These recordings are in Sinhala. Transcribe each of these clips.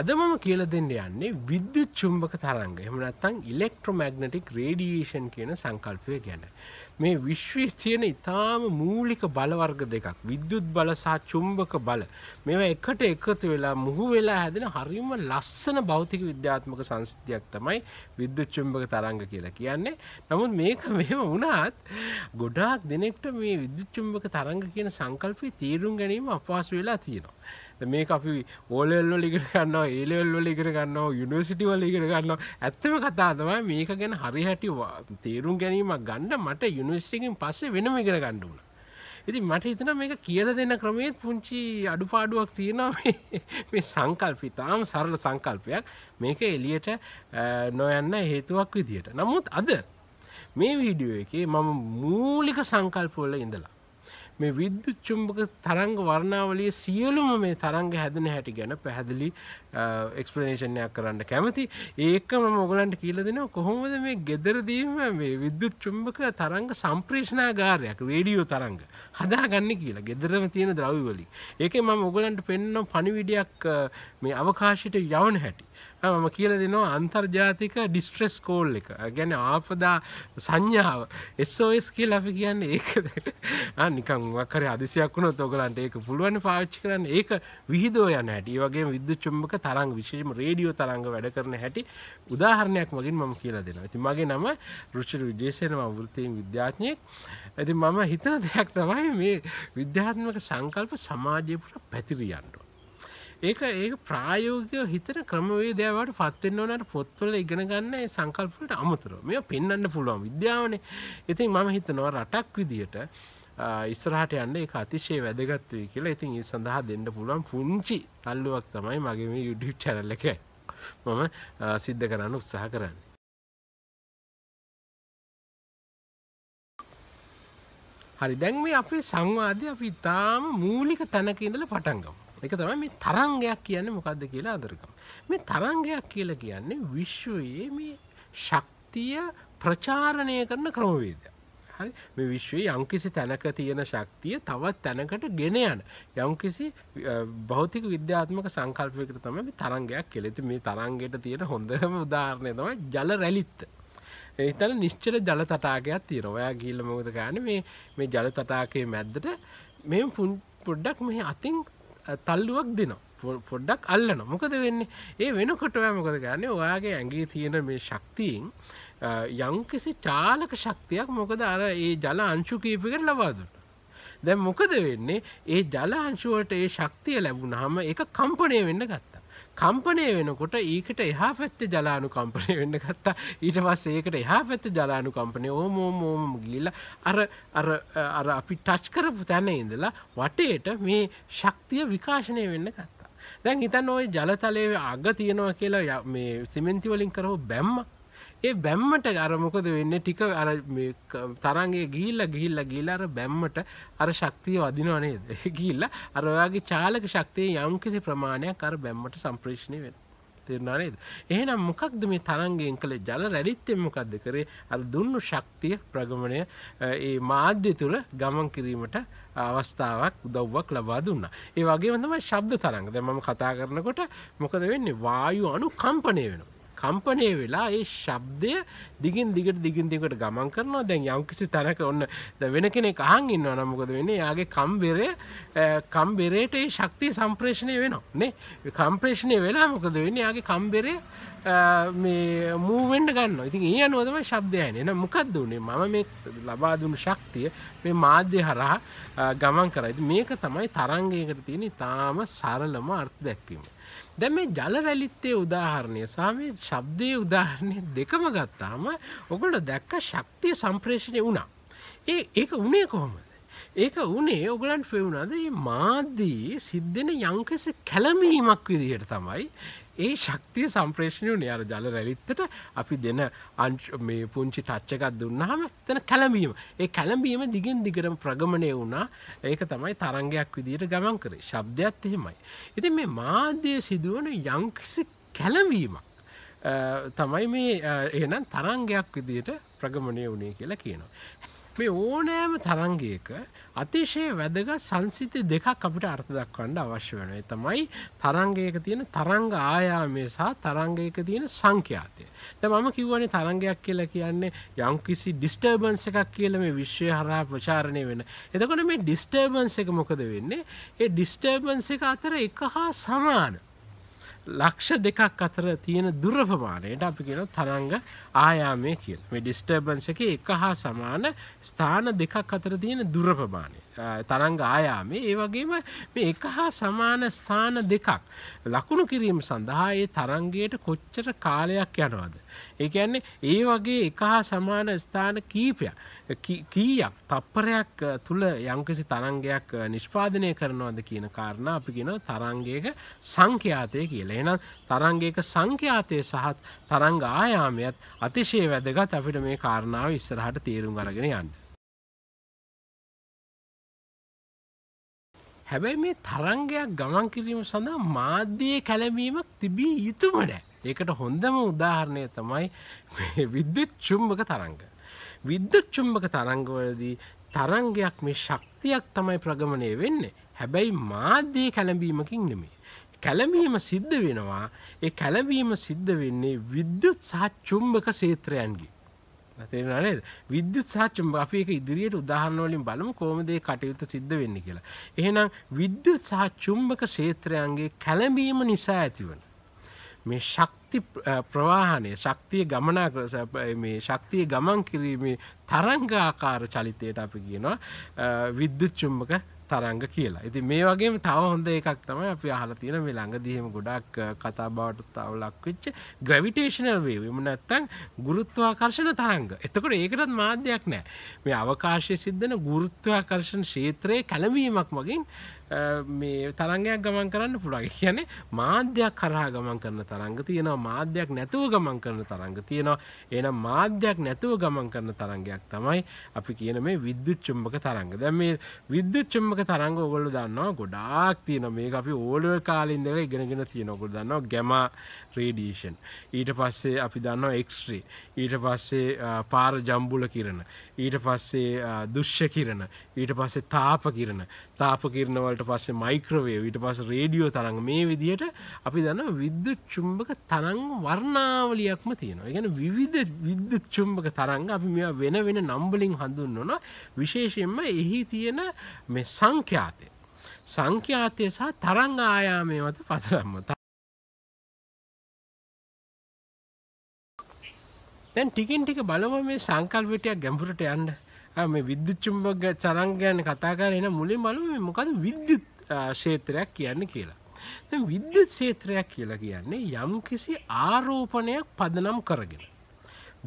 අද මම කියල දෙන්න යන්නේ විද්‍යුත් චුම්බක තරංග එමනත්තං ඉලෙක්ට්‍රොමැග්නටික් රේඩියේෂන් කියන සංකල්පය ගැන. මේ විශ්වී තියෙන ඉතාම මූලික බලවර්ග දෙකක් විද්‍යුත් බලසා චුම්බක බල මෙවා එකට එකතු වෙලා මුහු වෙලා හැදෙන හරිම ලස්සන භෞතික විද්‍යාත්මක සංස්තියක් තමයි විද්‍යුත් චුම්බක තරංග කියලා කියන්නේ. නමුත් මේක මෙම වුණත් ගොඩාක් දෙනෙක්ට මේ විද්‍යුත් චුම්බක තරංග කියන සංකල්පය තීරුම් ගැනීම අපවාස වෙලා තියෙනවා. මේ අපි ඕලෙල්ලො ලිගට ගන්නවා ඒලෙල්ලො ලිගට ගන්නවා යුනිසිටිවල් ලිගට ගන්නවා ඇත්තම කතාතමයි මේක ගැන හරි හැටි තේරුම් ගැනීමක් ගණ්ඩ මට යුනිස්ටිකින් පස්සේ වෙනම ඉගෙන ගණ්ඩුන ඉති මට හිතන මේක කියල දෙන්න ක්‍රමේත් පුංචි අඩුපාඩුවක් තියෙනවා මේ සංකල්පි තාම සරල සංකල්පයක් මේක එලියට නොයන්න හේතුවක් විදියට නමුත් අද මේ වීඩියෝ එකේ මම මූලික සංකල්පවල ඉඳලා මේ විද්‍යුත් චුම්බක තරංග වර්ණාවලිය සියලුම මේ තරංග හැදෙන හැටි ගැන පැහැදිලි එක්ස්පලනේෂණයක් කරන්න කැමති ඒක මම ඔගලන්ට කියලා දෙනවා කොහොමද මේ ගෙදරදීම මේ විද්‍යුත් චුම්බක තරංග සම්ප්‍රේෂණාගාරයක් රේඩියෝ තරංග හදාගන්න කියලා ගෙදරම තියෙන ද්‍රව්‍යවලින් ඒකේ මම ඔගලන්ට පෙන්වන පණිවිඩයක් මේ අවකාශයට යවන හැටි මම කියල දෙනවා අන්තර්ජාතික ඩිස්ට්‍රෙස් කෝල් එක ගැන ආපදා සංඥාව එස්ෝස් කියල් අපි කියන්න ඒකද නිකං වකර අදිසියක් වුණ තොගලන්ට ඒක පුළුවන් පාච්චි කරන්න ඒක විහිදෝ යන හැටි වගේ විද්දුචුම්මක තරංග විශෂම රේඩියෝ තරංග වැඩ කරන හැටි උදාහරණයක් මගින් මම කියලා දෙෙන ඇති මගේ නම රුෂර විජේෂයන වෘතයෙන් විද්‍යාඥයෙක් ඇති මම හිතන දෙයක් තමයි මේ විද්‍යාත්මක සංකල්ප සමාජයපුට පැතිරියන්ට ඒක ඒ ප්‍රායෝගික හිතට ක්‍රමවේදයාවට පත්වෙන්න ඕනට පොත්වල ඉගෙන ගන්න සංකල්පට අමතුර මෙ පෙන්න්න පුළුවන් විද්‍යාවනේ ඉතින් මම හිතනවා රටක් විදියට ඉස්සරහට යන්න එක අතිශය වැදගත්වය කියලා ඉතින් ඒ සඳහා දෙන්න පුළුවන් පුංචි තල්ලුවක් තමයි මගේ මේ යුඩියු් චැනල එක මම සිද්ධ කරන්න උත්සාහ කරන්න හරි දැන් මේ අපේ සංවාධය අපි ඉතාම මූලික තැනක ඉඳල පටන්ගම එක තමයි මේ තරංගයක් කියන්න මොකක්ද කියලා අදරකම් මේ තරංගයක් කියල කියන්නේ විශ්වයේ මේ ශක්තිය ප්‍රචාරණය කරන ක්‍රමවේදය හරි මේ විශ්වයේ යම්කිසි තැනක තියෙන ශක්තිය තවත් තැනකට ගෙන යන යම්කිසි භෞතික විද්‍යාත්මක සංකල්පයකට තමයි තරංගයක් කියලා. ඉතින් මේ තරංගයට තියෙන හොඳම උදාහරණය තමයි ජල රැලිත්. ඒතන නිශ්චල ජල තටාකයක් තියෙනවා. ඔයා ගිහිල්ලා මොකද කරන්නේ මේ මේ ජල තටාකයේ මැද්දට මේ පොඩ්ඩක් මේ අතින් තල්ලුවක් දෙනවා පොඩ්ඩක් අල්ලන මොකද වෙන්නේ ඒ වෙනකොට මොකද ගන්න ඔයාගේ ඇගේ තියෙන මේ ශක්තියෙන් යංකිසි චාලක ශක්තියක් මොකද අර ඒ ජල අංශු කීපිකට ලබාදුන්න දැන් මොකද වෙන්නේ ඒ ජල අංශුවට ඒ ශක්තිය ලැබුණාම ඒක කම්පණය වෙන්න ගත්ත කම්පනය වෙනකොට ඒකට එහා පැත්තේ ජලානු කම්පනය වෙන්න ගත්තා ඊට පස් ඒකට එහා පැත්ත ජලානු කම්පනය ඕමෝම ඕම ගිල්ල අර අර අපි ටච් කරපු තැන ඉඳලා වටේට මේ ශක්තිය විකාශනය වෙන්න ගත්තා දැන් හිතන් ඔය ජලතලයේ අග තියෙනවා කියලා මේ සිමෙන්තිවලින් කරහෝ බැම්මක් ඒ බැම්මට අර මොකද වෙන්න ටික අර තරන්ගේ ගිල්ල ගිහිල්ල ගිල්ල අර බැම්මට අර ශක්තිය වදිනවනේද ගිල්ල අරයාගේ චාලක ශක්තිය යම්කිසි ප්‍රමාණයක් අර බැම්මට සම්ප්‍රේෂණය වෙන තෙරනානේද එහෙනම් මොකක්ද මේ තරංගයෙන් කළ ජල රැඩිත්තෙන් මොකක්ද කරේ අර දුන්නු ශක්තිය ප්‍රගමණය ඒ මාධ්‍ය තුළ ගමන් කිරීමට අවස්ථාවක් උදව්වක් ලබා දුන්නා ඒ වගේ තමයි ශබ්ද තරංග දැන් මම කතා කරනකොට මොකද වෙන්නේ වායු අණු කම්පණය වෙනවා කම්පනය වෙලා ඒ ශබ්දය දිගින් දිගට දිගින් දිකට ගමන් කරනවා දැන් යම්කිසි තැනක ඔන්න වෙන කෙනෙ කහන් ඉන්න නමකොද වෙන යාගේ කම්බෙරය කම්බෙරේට ඒ ශක්තිය සම්ප්‍රේෂණය වෙනවා නේ කම්ප්‍රේෂණය වෙලා මොකද වෙන්න යාගේ කම්බෙරේ මේ මූවෙන්ඩ ගන්න ඉතින් ඒ අනුවතම ශබ්දයන එන මොකක්ද වුණේ මම මේ ලබාදුණු ශක්තිය මේ මාධ්‍ය හරහා ගමන් කරයිද මේක තමයි තරංගයකට තියෙන ඉතාම සරලම අර්ථ දැක්වීම දැ මේ ජල රැලිත්තේ උදාහරණය සාමේ ශබ්දය උදාහරණය දෙකම ගත්තාම ඔගොල දැක්ක ශක්තිය සම්ප්‍රේෂණය වුණා. ඒ ඒක උනේ කොහොමද. ඒක උනේ ඔගලන් ෆෙවුනාද මාධදී සිද්ධෙන යංකෙස කැලමීමක් විදිහයට තමයි ඒ ශක්තිය සම්ප්‍රේෂණයන අර ජල රැලිත්තට අපි දෙන අංශ මේ පුංචි ටච්චකත් දුන්නහම තන කැලඹීම ඒ කැලඹීම දිගින් දිගටම ප්‍රගමණය වුණා ඒක තමයි තරංගයක් විදියට ගමන් කරේ ශබ්දයක්ත් එහෙමයි. ඉතින් මේ මාධ්‍යය සිදුවන යංකිසි කැලවීමක්. තමයි මේ එනම් තරංගයක් විදියට ප්‍රගමණය වුණේ කියලා කියනවා. මේ ඕනෑම තරංගයක අතිශය වැදගත් සංසිත දෙකක් අපිට අර්ථ දක්වන්න අවශ්‍ය වෙන තමයි තරංගයක තියෙන තරංග ආයාමය සහ තරංගයක තියෙන සංඛ්‍යාතය ත මම කිව්වනේ තරංගයක් කියලා කියන්නේ යම් කිසි ඩිස්ටර්බන්ස් එකක් කියල මේ විශ්වය හරහා ප්‍රචාරණය වෙන එතකොට මේ ඩිස්ටර්බන්ස් එක මොකද වෙන්නේ ඒ ඩිස්ටර්බන්ස් එක අතර එක හා සමාන ලක්ෂ දෙකක් අතර තියෙන දුරපමාණයට අපි කියෙන තරංග ආයාමය කියල මේ ඩිස්ටර්බන්ස එක එක හා සමාන ස්ථාන දෙකක් අතර තියෙන දුරපමාණය තරංග ආයාමේ ඒ වගේම මේ එක හා සමාන ස්ථාන දෙකක් ලකුණු කිරීම සඳහා ඒ තරංගයට කොච්චර කාලයක් යනවාද. ඒ කියන්නේ ඒ වගේ එක හා සමාන ස්ථාන කීපයක් කීයක් තප්පරයක් තුළ යම්කිසි තරංගයක් නිෂ්පාදනය කරනවාද කියන කාරණ අපි කියන තරංගයක සංඛ්‍යාතය කියලා. එහෙනම් තරංගයක සංඛ්‍යාතය සහත් තරංග ආයාමයත් අතිශය වැදගත් අපිට මේ කාරණාව ඉස්සරහට තේරුම් අරගෙන යන්න. හැබැයි මේ තරංගයක් ගමන් කිරීම සඳහා මාධ්‍යයේ කැලැබීමක් තිබී යුතුම නෑ. ඒකට හොඳම උදාහරණය තමයි විද්‍යුත් චුම්භක තරංග. විද්‍යුත් චුම්භක තරංගවලදී තරංගයක් මේ ශක්තියක් තමයි ප්‍රගමණය වෙන්නේ. හැබැයි මාධ්‍යයේ කැළඹීමකින් නෙමේ. කැළඹීම සිද්ධ වෙනවා. ඒ කැළඹීම සිද්ධ වෙන්නේ විද්‍යුත් සහ චුම්භක ක්ෂේත්‍රයන්ගේ. තේරනද විද්‍යුත් සාච්චම අපි එක ඉදිරියට උදාහරණවලින් බලමු කෝමදේ කටයුතු සිද්ධ වෙන්න කියලා. එහෙනම් විද්‍යුත් සහ චුම්බක ක්ෂේත්‍රයන්ගේ කැළඹීම නිසා ඇතිවන. මේ ශක්ති ප්‍රවාහනය ශක්තිය ගමනා මේ ශක්තිය ගමන් කිරීමේ තරංගාකාර චලිතයට අපි කියනවා විද්‍යුත් චුම්බක තරංග කියලා ඇති මේ වගේ තව හොඳ එකක් තමයි අපි අහලා තියෙන මේ ළඟදීම ගොඩක් කතා බවට තව ලක්වෙච්ච ග්‍රැවිටේෂනල් වේව් එමු නැත්තම් ගුරුත්වාකර්ෂණ තරංග. එතකොට ඒකටත් මාධ්‍යයක් නැහැ. මේ අවකාශයේ සිද්ධ වෙන ගුරුත්වාකර්ෂණ ක්ෂේත්‍රයේ කැළඹීමක් මගින් මේ තරංගයක් ගමන් කරන්න පුළුවන් කියන්නේ මාධ්‍යයක් කරහා ගමන් කරන තරංග තියෙනවා මාධ්‍යයක් නැතුව ගමන් කරන තරංග තියෙනවා එනම් මාධ්‍යයක් නැතුව ගමන් කරන තරංගයක් තමයි අපි කියන මේ විද්‍යුත් චුම්බක තරංග දැන් මේ විද්‍යුත් චුම්බක තරංග ඔයගොල්ලෝ දන්නවා ගොඩාක් තියෙනවා මේක අපි ඕලුව කාලේ ඉඳලා ඉගෙනගෙන තියෙනවා ඔයගොල්ලෝ දන්නවා ගැමා රේඩියේෂන් ඊට පස්සේ අපි දන්නවා එක්ස්රේ ඊට පස්සේ පාර ජම්බුල කිරණ ඊට පස්සේ දුෂ්‍ය කිරණ ඊට පස්සේ තාප කිරණ තාප කිරණවල වලට පස්සේ මයික්‍රවේ විට පස් රේඩියෝ තරඟ මේ විදියට අපි දන්න විද්‍යුත් චුම්බක තරං වර්ණාවලියක්ම තියෙනවා ගැන විවිධ විද්‍යුත් චුම්බක තරංග අපි මෙ වෙන වෙන නම්බලින් හඳුන්වන විශේෂයෙන්ම එහි තියෙන මේ සංඛ්‍යාතය සංඛ්‍යාතය සහ තරංග ආයාමය මත පතරම්ම දැන් ටිකින් ටික බලව මේ සංකල්පටයක් ගැම්පුරට යන්න මේ විද්‍යුච්චුම්භග චරංගයන්න කතා කරන මුලින් බලම මොකද විද්‍යුත් ශේත්‍රයක් කියන්න කියලා. විද්‍යුත් ශේත්‍රයක් කියලා කියන්නේ යම් කිසි ආරෝපණයක් පදනම් කරගෙන.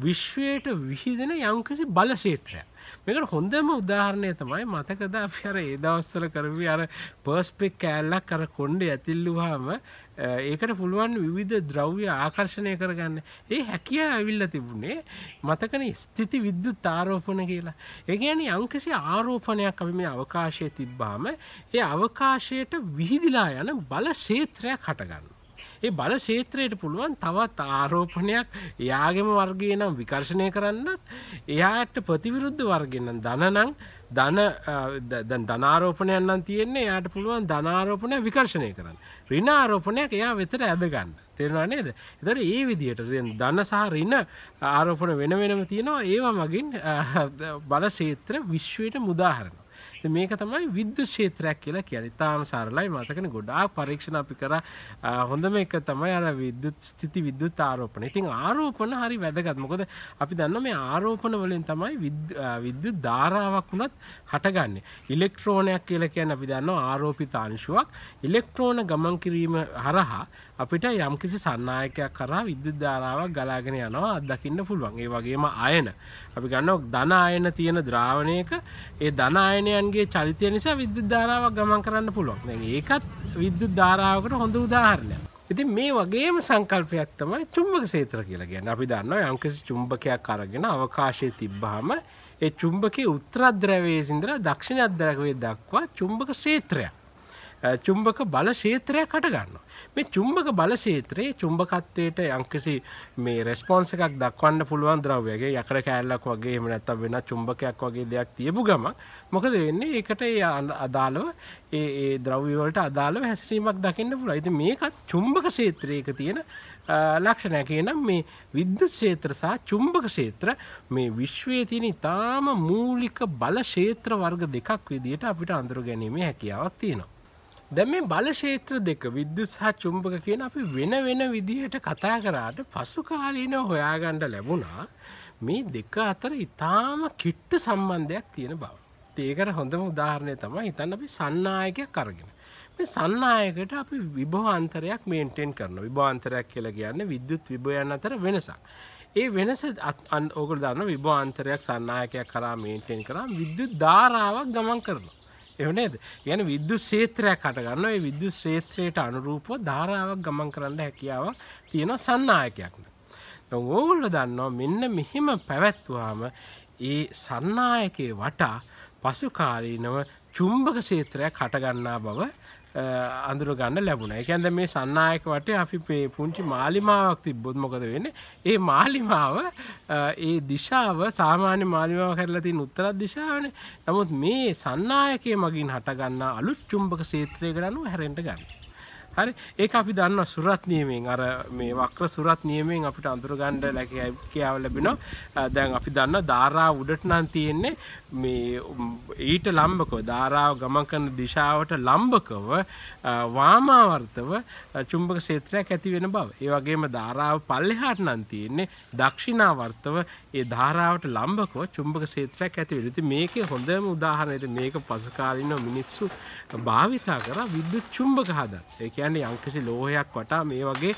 විශ්වයට විහිදෙන යම්කිසි බල ශේත්‍රය මේකට හොඳම උදාහරණය තමයි මතකද අර ඒ දවස්සල කරවි අර පර්ස්පෙක් කෑල්ලක් කර කොන්්ඩ ඇතිල්ලුවාම ඒකට පුළුවන් විවිධ ද්‍රව්‍ය ආකර්ශණය කරගන්න ඒ හැකිය ඇවිල්ල තිබුණේ මතකන ස්තිති විද්‍යුත් තාරෝපන කියලා ඒගැන අංකසි ආරෝපනයක් අපි මේ අවකාශය තිබ්බාම ඒ අවකාශයට විහිදිලා යන බල ශේත්‍රයක් හටගන්න ඒ බල ශේත්‍රයට පුළුවන් තවත් ආරෝපණයක් එයාගෙම වර්ගය නම් විකර්ශණය කරන්නත් එයාට ප්‍රතිවිරුද්ධ වර්ගෙන්න්න දනනං ධන දැන් ධනාරෝපණයන් නම් තියෙන්නේ යාට පුළුවන් ධනාරෝපණය විකර්ශණය කරන්න. ඍණ ආරෝපණයක් එයා වෙතට ඇදගන්න. තේරෙනව නේද? ඒතකොට ඒ විදිහට ධන සහ ඍණ ආරෝපණ වෙන වෙනම තියෙනවා. ඒවා මගින් බල ක්ෂේත්‍ර විශ්වයට මුදාහරනවා. මේක තමයි විද්‍ය ශේත්‍රයක් කියලා කියන්නේ තාම සාරලයි මතකන ගොඩාක් පරීක්ෂණ අපි කර හොඳම එක තමයි අර විද්‍යුත් ස්ථිති විද්‍යුත් ආරෝපන ඉතින් ආරෝපන හරි වැදගත් මොකද අපි දන්න මේ ආරෝපන වලින් තමයි විද්‍යුත් ධාරාවක් වුණත් හටගන්නේ ඉලෙක්ට්‍රෝනයක් කියලා කියන්නේ අපි දන්නවා ආරෝපිත අංශුවක් ඉලෙක්ට්‍රෝන ගමන් කිරීම හරහා අපිට යම්කිසි සන්නායකයක් කරා විද්‍යුත් ධාරාවක් ගලාගෙන යනවා අත්දකින්න පුළුවන් ඒ වගේම අයන අපි ගන්න ධන අයන තියෙන ද්‍රාවණයක ඒ ධන අයනයන්ගේ චලිතය නිසා විද්‍යුත් ධාරාවක් ගමන් කරන්න පුළුවන් ඒකත් විද්‍යුත් ධාරාවකට හොඳ උදාහරණයක් ඉතින් මේ වගේම සංකල්පයක් තමයි චුම්බක සේත්‍ර කියලා කියන්නේ අපි දන්නවා යම්කිසි චුම්බකයක් අරගෙන අවකාශයේ තිබ්බහම ඒ චුම්බකයේ උත්තර අද්‍රවයේ සිඳලා දක්ෂිණ අද්‍රවයේ දක්වා චුම්බක ක්ෂේත්‍රයක් චුම්බක බල ශේත්‍රයක් හටගන්නවා. මේ චුම්බක බල ශේත්‍රයේ චුම්බකත්වයට යම්කිසි මේ රෙස්පොන්ස් එකක් දක්වන්න පුළුවන් ද්‍රව්‍යයක යකඩ කෑල්ලක් වගේ එහෙම නැත්නම් වෙන චුම්බකයක් වගේ දෙයක් තියපු ගමන් මොකද වෙන්නේ? ඒකට ඒ අදාළව ඒ ඒ ද්‍රව්‍ය වලට අදාළව හැසිරීමක් දකින්න පුළුවන්. ඉතින් මේකත් චුම්බක ශේත්‍රයක තියෙන ලක්ෂණයක්. එහෙනම් මේ විද්‍යුත් ශේත්‍ර සහ චුම්බක ශේත්‍ර මේ විශ්වයේ තියෙන ඉතාම මූලික බල ශේත්‍ර වර්ග දෙකක් විදිහට අපිට අඳුර ගැනීමේ හැකියාවක් තියෙනවා. දැම මේ බලශේත්‍ර දෙක විද්‍යුත් සහ චුම්භක කියන අපි වෙන වෙන විදිහට කතා කරාට පසු කාලීනව හොයාගණ්ඩ ලැබුණා මේ දෙක අතර ඉතාම කිට්ට සම්බන්ධයක් තියෙන බව. ඒකට හොඳම උදාහරණය තමයි හිතන්න අපි සන්නායකයක් කරගෙන. මේ සන්නායකට අපි විභවාන්තරයක් මේන්ටෙන් කරන විභාන්තරයක් කියලා කියන්න විද්‍යුත් විභයන් අතර වෙනසක්. ඒ වෙනස ඔකුල් දන්න විභාන්තරයක් සන්නායකයක් කරා මේන්ටෙන් කරා විද්‍යුත් ධාරාවක් ගමන් කරනවා. එවනේද ගැන විද්‍යු ශේත්‍රයක් කටගන්න ඒ විද්‍යු ශ්‍රේත්‍රයට අනුරූපව ධාරාවක් ගමන් කරන්න හැකියාව තියෙන සන්නායකයක්න. ඔවුල්ල දන්නවා මෙන්න මෙහෙම පැවැත්වාම ඒ සන්නායකයේ වටා පසුකාලීනව චුම්භක ශේත්‍රයක් හටගන්නා බව අඳුරගන්න ලැබුණ එකැන්ද මේ සන්නායක වටේ අපි පුංචි මාලිමාවක් තිබ්බොත් මොකද වෙන්නේ ඒ මාලිමාව ඒ දිශාව සාමාන්‍ය මාලිමාව කරලා තියෙන උත්තරත් දිශාවනේ නමුත් මේ සන්නායකය මගින් හටගන්න අලුත් චුම්බක ක්ෂේත්‍රයකට අනුව හැරෙන්ට ගන්න හරි ඒක අපි දන්න සුරත් නියමෙන් අර මේ වක්‍ර සුරත් නියමෙන් අපිට අඳුරගණ්ඩ ලැකයාව ලැබෙනවා දැන් අපි දන්න ධාරා උඩට නම් තියෙන්නේ මේ ඊට ලම්බකව ධාරාව ගමන් කරන දිශාවට ලම්බකව වාමාවර්තව චුම්බක ක්ෂේත්‍රයක් ඇති වෙන බව. ඒ වගේම ධාරාව පල්ලෙහාට නම් තියෙන්නේ දක්ෂිනාවර්තව ඒ ධාරාවට ලම්බකව චුම්බක ක්ෂේත්‍රයක් ඇති වෙන. ඉතින් මේකේ හොඳම උදාහරණය මේක පසු කාලිනව මිනිස්සු භාවිතා කරා විද්‍යුත් චුම්බක හදා. ඒ කියන්නේ යම්කිසි ලෝහයක් වටා මේ වගේ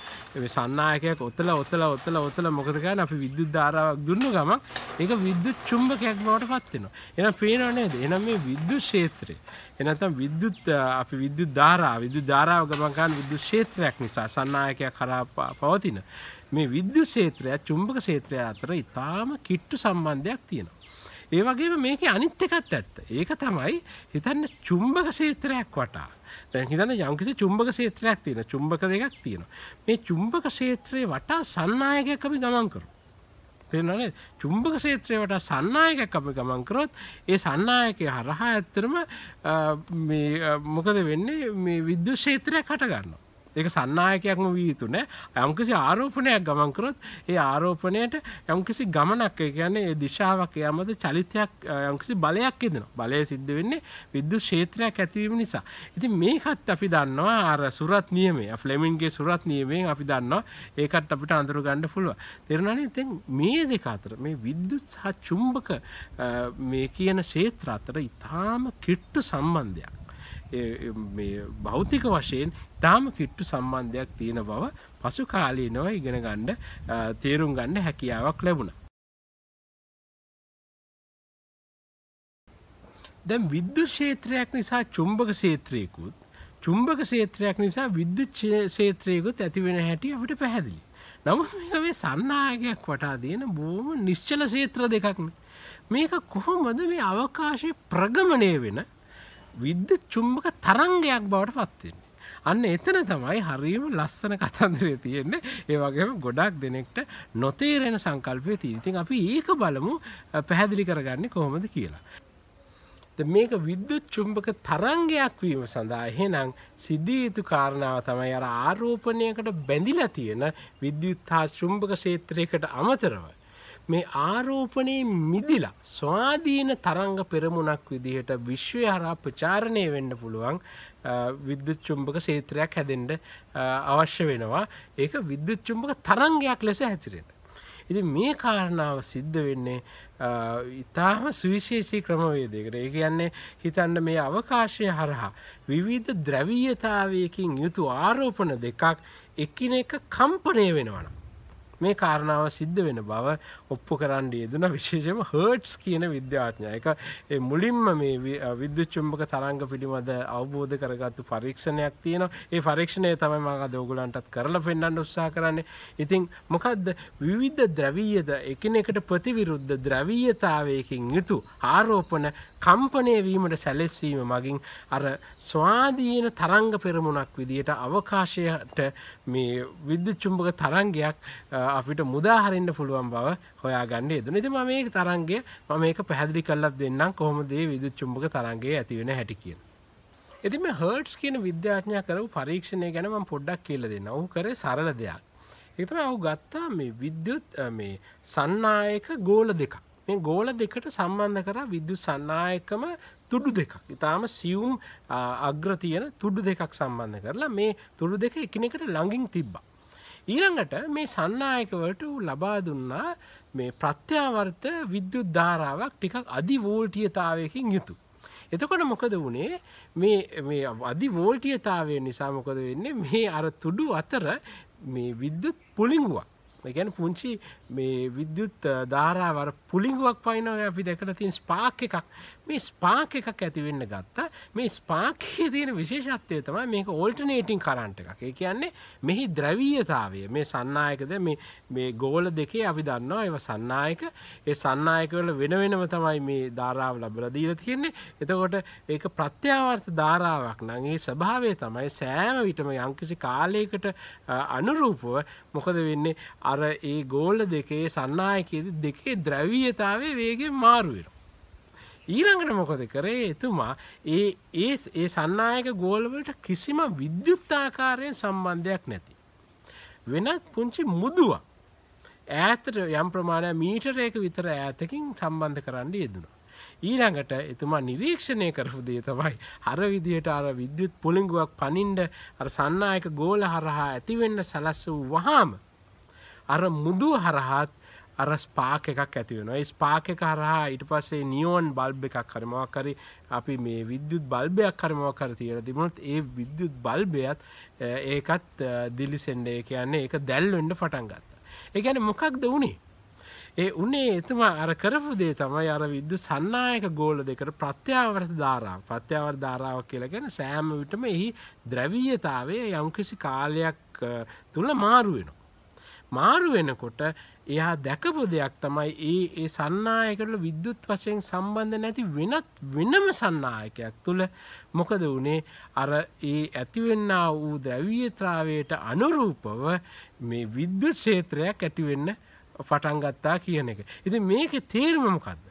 සන්නායකයක් ඔතලා ඔතලා ඔතලා ඔතලා මොකද කරන්නේ අපි විද්‍යුත් ධාරාවක් දුන්නු ගමන් ඒක විද්‍යුත් චුම්බකයක් බවට පත් වෙනවා. එනම් පේනව නේද එනම් මේ විද්‍යුත් ක්ෂේත්‍රය එනතම් විද්‍යුත් අපි විද්‍යුත් ධාරා විද්‍යුත් ධාරාව ගමන් කරන විද්‍යුත් ක්ෂේත්‍රයක් නිසා සන්නායකයක් කරා පවතින මේ විද්‍යුත් ක්ෂේත්‍රය චුම්බක ක්ෂේත්‍රය අතර ඊටාම කිට්ටු සම්බන්ධයක් තියෙනවා ඒ වගේම මේක අනිත් එකත් ඇත්ත. ඒක තමයි හිතන්න චුම්බක ක්ෂේත්‍රයක් වටා. දැන් හිතන්න යම්කිසි චුම්බක ක්ෂේත්‍රයක් තියෙන චුම්බක දෙකක් තියෙනවා. මේ චුම්බක ක්ෂේත්‍රයේ වටා සන්නායකයක් අපි ගමන් කරමු. තෙනන චුම්භක ශේත්‍රයට සන්නායකක් අප ගමන් කරොත් ඒ සන්නායකය හරහා ඇත්තරම මොකද වෙන්නේ මේ විද්‍යු ශේත්‍රයක් හටගන්නවා ඒක සන්නායකයක්ම වී යුතු නෑ යම්කිසි ආරෝපණයක් ගමන් කරොත් ඒ ආරෝපණයට යම්කිසි ගමනක් ඒ කියන්නේ ඒ දිශාවක් එයා මත චලිතයක් යම්කිසි බලයක් එදෙනවා බලය සිද්ධ වෙන්නේ විද්‍යුත් ක්ෂේත්‍රයක් ඇතිවීම නිසා ඉතින් මේකත් අපි දන්නවා අර සුරත් නියමය ෆ්ලෙමින්ගේ සුරත් නියමයෙන් අපි දන්නවා ඒකත් අපිට අඳුර ගන්න පුළුවන් තේරුණානේ ඉතින් මේ දෙක අතර මේ විද්‍යුත් සහ චුම්බක මේ කියන ක්ෂේත්‍ර අතර ඊටාම කිට්ටු සම්බන්ධයක් භෞතික වශයෙන් තාම කිට්ටු සම්බන්ධයක් තියෙන බව පසු කාලී නොව ඉගෙන ගණ්ඩ තේරුම් ගන්න හැකියාවක් ලැබුණ. දැම් විද්දු ශේත්‍රයක් නිසා චුම්භක සේත්‍රයකුත් චුම්භක සේත්‍රයක් නිසා විද්දු සේත්‍රයකුත් ඇතිවෙන හැටිය අපට පැහැදිලි. නමුත් මේකවේ සන්නායගයක් වටා දයන බෝම නිශ්චල සේත්‍ර දෙකක්න. මේක කොහොමද මේ අවකාශය ප්‍රගමණය වෙන විද්ද චුම්බක තරංගයක් බවට පත්වෙන්නේ. අන්න එතන තමයි හරීම ලස්සන කතන්දරය තියෙන්නේ ඒ වගේම ගොඩක් දෙනෙක්ට නොතේරෙන සංකල්පය තියෙන. ඉතින් අපි ඒක බලමු පැහැදිලි කරගන්නේ කොහොමද කියලා. මේක විද්‍යුත් චුම්බක තරංගයක් වීම සඳහා එහෙනම් සිද්ධිය යුතු කාරණාව තමයි අර ආරෝපණයකට බැඳිලා තියෙන විද්‍යුත් හා චුම්බක ක්ෂේත්‍රයකට අමතරව මේ ආරෝපනයේ මිදිලා ස්වාධීන තරංග පෙරමුණක් විදිහට විශ්වය හරා ප්‍රචාරණය වෙන්න පුළුවන් විද්‍යුච්චුම්භක ශේත්‍රයක් හැදෙන්ට අවශ්‍ය වෙනවා ඒක විද්‍යුච්චුම්භක තරංගයක් ලෙස හැතිරෙන. ඉති මේ කාරණාව සිද්ධ වෙන්නේ ඉතාම සුවිශේෂී ක්‍රමවේදයකට ඒ කියන්නේ හිතන්න මේ අවකාශය හරහා විවිධ ද්‍රවීයතාවයකින් යුතු ආරෝපන දෙකක් එකින එක කම්පනය වෙනවනම්. මේ කාරණාව සිද්ධ වෙන බව ඔප්පු කරන්න යෙදන විශේෂම හර්ට්ස් කියන විද්‍යාඥයක මුලින්ම මේ විද්‍යච්චුම්භක තරංග පිළිබඳ අවබෝධ කරගත්තු පරීක්ෂණයක් තියෙන ඒ පරීක්ෂණය තමයි මග දෝගුලන්ටත් කරලා පෙන්න්න උත්සා කරන්නේ ඉතිං මොකක්ද විවිධ ද්‍රවීයද එකන එකට ප්‍රතිවිරුද්ධ ද්‍රවීයතාවයකින් යුතු ආරෝපන කම්පනය වීමට සැලෙස්වීම මගින් අර ස්වාධීන තරංග පෙරමුණක් විදියට අවකාශයට මේ විද්‍යච්චුම්භක තරංගයක් අපිට මුදාහරෙන්ට පුළුවන් බව හොයා ගන්න දු නිති මේ තරන්ගේ මමක පැහදිි කල්ලක් දෙන්නම් කොහොමදේ විදුච්චුම්භක තරන්ගේ ඇතිවෙන හැටි කියලා. එතිම හර්ටස් කියන විද්‍යාඥා කරව පරීක්ෂණය ගැනම පොඩ්ඩක් කියල දෙන්න ඔහු කර සරල දෙයක්. එතම ඔහු ගත්තා මේ විද්‍යුත් මේ සන්නායක ගෝල දෙකක්. මේ ගෝල දෙකට සම්බන්ධ කර විද්‍යු සන්නායකම තුඩු දෙකක් ඉතාම සියුම් අග්‍ර තියෙන තුඩු දෙකක් සම්බන්ධ කරලා මේ තුඩු දෙක එකනෙකට ළඟින් තිබ්බා. ඊළඟට මේ සන්නායකවලට ලබා දුන්නා මේ ප්‍රත්‍යාවර්ත විද්‍යුත් ධාරාවක් ටිකක් අධිවෝල්ටියතාවයකින් යුතු. එතකොට මොකද වුණේ මේ අධි වෝල්ටියතාවය නිසා මොකද වෙන්නේ මේ අර තුඩු අතර මේ විද්‍යුත් පුලිංගුවක් ගැන පුංචි මේ විද්‍යුත් ධාරාවර පුලිංගුවක් පයිනව අපි දැකට තින් ස්පාක් එකක් මේ ස්පාක් එකක් ඇතිවෙන්න ගත්තා මේ ස්පාක්කය තියෙන විශේෂත්වය තමයි මේක ඕල්ටනේටිං කරන්ට එකක් ඒ කියන්නේ මෙහි ද්‍රවීයතාවය මේ සන්නායකද මේ ගෝල දෙකේ අපි දන්නවා ඒව සන්නායක ඒ සන්නායකවල වෙන වෙනම තමයි මේ ධාරාව ලබලදීල තියෙන්නේ එතකොට ඒක ප්‍රත්‍යාවර්ථ ධාරාවක් නං ඒ ස්භාවය තමයි සෑම විටම යංකිසි කාලයකට අනුරූපව මොකද වෙන්නේ අර ඒ ගෝල්ල දෙකේ සන්නායකයේද දෙකේ ද්‍රැවීයතාවේ වේගෙන් මාරුවෙන. ඊළඟට මොකද කරේ එතුමා ඒ ඒ ඒ සන්නායක ගෝලවලට කිසිම විද්‍යුත්තාකාරයෙන් සම්බන්ධයක් නැති. වෙනත් පුංචි මුදුවක් ඈතට යම් ප්‍රමාණය මීටරයක විතර ඈතකින් සම්බන්ධ කරන්න යෙදනවා. ඊළඟට එතුමා නිරීක්ෂණය කරපු දේ තමයි අර විදිහට අර විද්‍යුත් පුලිංගුවක් පනින්ඩ අර සන්නායක ගෝල හරහා ඇතිවෙන්න සැලස්ස වූ වහාම අර මුදු හරහත් අර ස්පාක එකක් ඇතිවෙන ස්පාක එක හරහා ඉට පස්සේ නියෝන් බල්බ එකක් කරමවා කරි අපි මේ විද්‍යුත් බල්බයක් කරමවා කර තියෙන තිබුණොත් ඒ විද්‍යුත් බල්බයත් ඒකත් දිලිසෙන්ඩේ කියන්නේ එක දැල්වෙන්ඩ පටන් ගත්ත ඒගැන මොකක්ද වුණේ ඒ උනේ එතුම අර කරපු දේ තමයි අර විද්දු සන්නායක ගෝල දෙකට ප්‍රත්‍යාවර්ත ධාරාව ප්‍රත්‍යාවර ධාරාවක් කියලා ගැන සෑම විටම එහි ද්‍රවීයතාවේ යම්කිසි කාලයක් තුළ මාරුවෙනවා මාරු වෙනකොට එයා දැකපු දෙයක් තමයි ඒ ඒ සන්නායකට විද්‍යුත් වශයෙන් සම්බන්ධ නැති වෙනත් වෙනම සන්නායකයක් තුළ මොකද වනේ අර ඒ ඇතිවෙන්න වූ ද්‍රැවියත්‍රාවයට අනුරූපව මේ විද්‍යුත් ක්ෂේත්‍රයක් ඇතිවෙන්න පටන්ගත්තා කියන එක. ඉති මේක තේරමමකක්ද.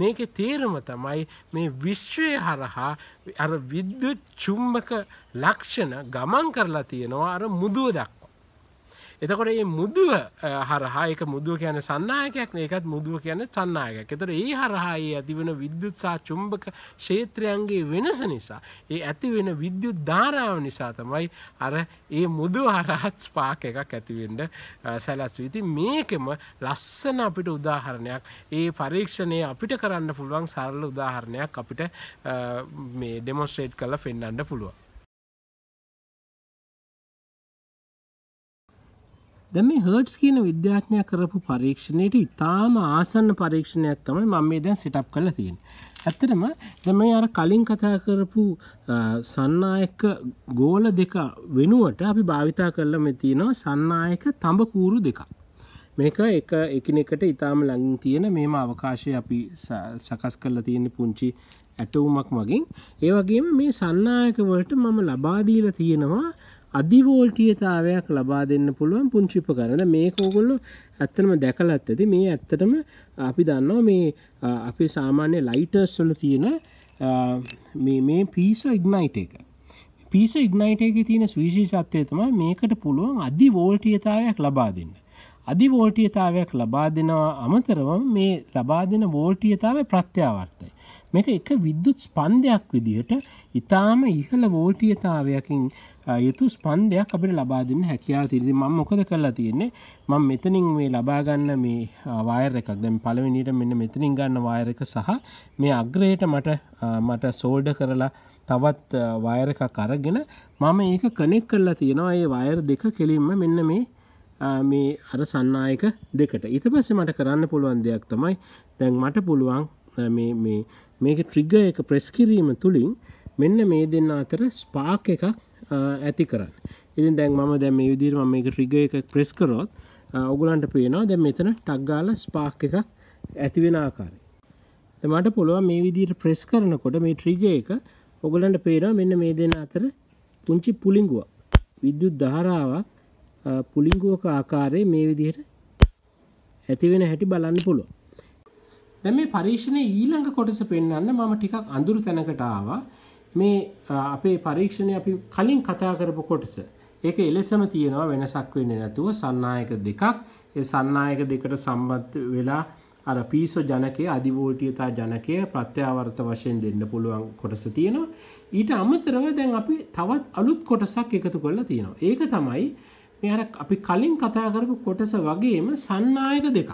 මේක තේරම තමයි මේ විශ්වය හරහා අර විද්‍යුත් චුම්භක ලක්ෂණ ගමන් කරලා තියෙනවා අර මුදුවදක්. එතකොට මේ මුදුව හරහා ඒක මුදුව කියන්නේ සන්නායකයක් නේ ඒකත් මුදුව කියන්නේ සන්නායකයක්. එතකොට ඒ හරහා ඒ ඇතිවන විද්‍යුත් සහ චුම්බක ක්ෂේත්‍රයන්ගේ වෙනස නිසා ඒ ඇතිවෙන විද්‍යුත් ධාරාව නිසා තමයි අර ඒ මුදුව හරහා ස්පාක් එකක් ඇතිවෙන්න සැලැස්වී. ඉතින් මේකෙම ලස්සන අපිට උදාහරණයක් ඒ පරීක්ෂණය අපිට කරන්න පුළුවන් සරල උදාහරණයක් අපිට මේ ඩෙමොස්ට්‍රේට් කරලා පෙන්වන්න පුළුවන්. දැ මේ හර්ටස් කියන විද්‍යාඥය කරපු පරීක්ෂණයට ඉතාම ආසන්න පරීක්ෂණයක් තමයි මම මේ දැන් සිටප් කළ තියෙන. ඇත්තටම දැම අර කලින් කතා කරපු සන්නායක ගෝල දෙක වෙනුවට අපි භාවිතා කරලා මෙතිනවා සන්නායක තඹ කූරු දෙක. මේක එක එකනෙකට ඉතාම ලඟින් තියෙන මේම අවකාශය අපි සකස් කරලා තියෙන පුංචි ඇටවුමක් මගින් ඒ වගේම මේ සන්නායකවලට මම ලබාදීලා තියෙනවා අධිවෝල්ටීයතාවයක් ලබා දෙන්න පුළුවන් පුංචි උපකරණ මේක ඕගොල්ලෝ ඇත්තටම දැකලා ඇත්තද මේ ඇත්තටම අපි දන්නවා මේ අපේ සාමාන්‍ය ලයිටර්ස් වල තියෙන මේ මේ පීසෝ ඉග්නයිට් එක පීසෝ ඉග්නයිට් එකේ තියෙන සුවිශේෂත්වය තමයි මේකට පුළුවන් අධිවෝල්ටීයතාවයක් ලබා දෙන්න අධිවෝල්ටීයතාවයක් ලබා දෙනවා අමතරව මේ ලබා දෙන වෝල්ටීයතාවය ප්‍රත්‍යාවර්තයි මේක එක විද්‍යුත් ස්පන්දයක් විදිහට ඉතාම ඉහළ වෝල්ටීයතාවයකින් යුතු ස්පන්දයක් අපිට ලබා දෙන්න හැකියාව තිරදි මම මොකද කරලා තියෙන්නේ මම මෙතනින් මේ ලබා ගන්න මේ වයර් එකක් දැන් පළවෙනියට මෙන්න මෙතනින් ගන්න වයර් එක සහ මේ අග්‍රයට මට මට සෝල්ඩ කරලා තවත් වයර් එකක් අරගෙන මම ඒක කනෙක් කරලා තියෙනවා ඒ වයර් දෙක කෙලින්ම මෙන්න මේ මේ අර සන්නායක දෙකට ඊට පස්සේ මට කරන්න පුළුවන් දෙයක් තමයි දැන් මට පුළුවන් මේ මේ මේක ට්‍රිග එක ප්‍රෙස් කිරීම තුලින් මෙන්න මේ දෙන්න අතර ස්පාක් එකක් ඇති කරන්න ඉතින් දැන් මම දැම විදිර ම එක රිග එක ප්‍රෙස් කරොත් ඔගුලන්ට පේනවා දැ මෙතන ටක්ගාල ස්පාක් එකක් ඇතිවෙන ආකාරය මට පුළුවන් මේ විදිට ප්‍රෙස් කරනකොට මේ ට්‍රිග එක ඔගලන්ට පේනවා මෙන්න මේ දෙන අතර පුංචි පුලිංගුවක් විද්‍යුත් ධාරාවක් පුලිංගුවක ආකාරය මේ විදිහට ඇතිවෙන හැටි බලන්න පුළුව. දැ මේ පරීක්ෂණය ඊළඟ කොටස පෙන්න්න මම ටිකක් අඳුරු තැනකට ආවා මේ අපේ පරීක්ෂණය අපි කලින් කතා කරපු කොටස ඒක එලෙසම තියෙනවා වෙනසක් වෙන්නේ නැතුව සන්නායක දෙකක් ඒ සන්නායක දෙකට සම්බන්ධ වෙලා අර පිසෝ ජනකය අධිවෝල්ටියතා ජනකය ප්‍රත්‍යාවර්ත වශයෙන් දෙන්න පුළුවන් කොටස තියෙනවා ඊට අමතරව දැන් අපි තවත් අලුත් කොටසක් එකතු කොල්ල තියෙනවා ඒක තමයි මෙහර අපි කලින් කතා කරපු කොටස වගේම සන්නායක දෙකක්